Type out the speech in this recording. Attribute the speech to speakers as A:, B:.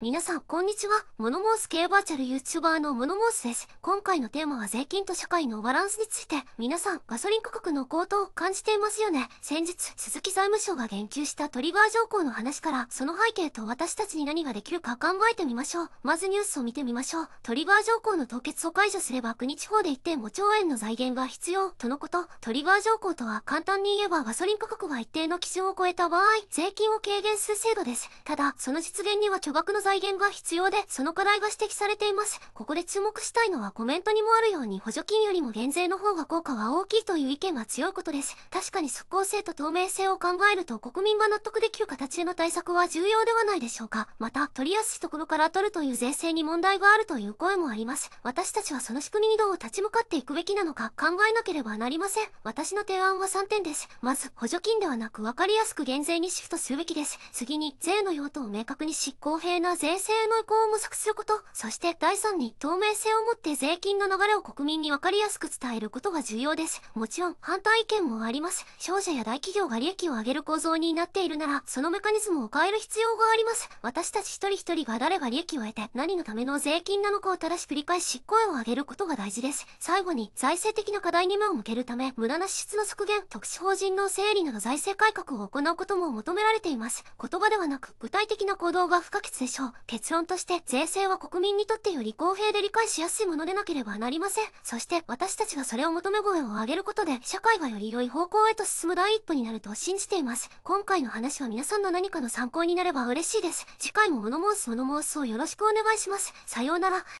A: 皆さん、こんにちは。モノモース系バーチャル YouTuber のモノモースです。今回のテーマは税金と社会のバランスについて、皆さん、ガソリン価格の高騰を感じていますよね。先日、鈴木財務省が言及したトリガー条項の話から、その背景と私たちに何ができるか考えてみましょう。まずニュースを見てみましょう。トリガー条項の凍結を解除すれば国地方で1.5兆円の財源が必要、とのこと。トリガー条項とは、簡単に言えばガソリン価格が一定の基準を超えた場合、税金を軽減する制度です。ただ、その実現には巨額の財源が必要で、その課題が指摘されています。ここで注目したいのはコメントにもあるように補助金よりも減税の方が効果は大きいという意見が強いことです。確かに即効性と透明性を考えると国民が納得できる形への対策は重要ではないでしょうか。また、取りやすいところから取るという税制に問題があるという声もあります。私たちはその仕組みにどう立ち向かっていくべきなのか考えなければなりません。私の提案は3点です。まず、補助金ではなく分かりやすく減税にシフトすべきです。次に、税の用途を明確に執行平な税制の移行を模索すること、そして第3に透明性を持って税金の流れを国民に分かりやすく伝えることが重要です。もちろん反対意見もあります。商社や大企業が利益を上げる構造になっているなら、そのメカニズムを変える必要があります。私たち一人一人が誰が利益を得て何のための税金なのかを正しく理解し、声を上げることが大事です。最後に財政的な課題に目を向けるため、無駄な支出の削減、特殊法人の整理など財政改革を行うことも求められています。言葉ではなく具体的な行動が不可欠でしょう。結論として税制は国民にとってより公平で理解しやすいものでなければなりません。そして私たちがそれを求め声を上げることで、社会がより良い方向へと進む第一歩になると信じています。今回の話は皆さんの何かの参考になれば嬉しいです。次回もモスモノモースをよろしくお願いします。さようなら。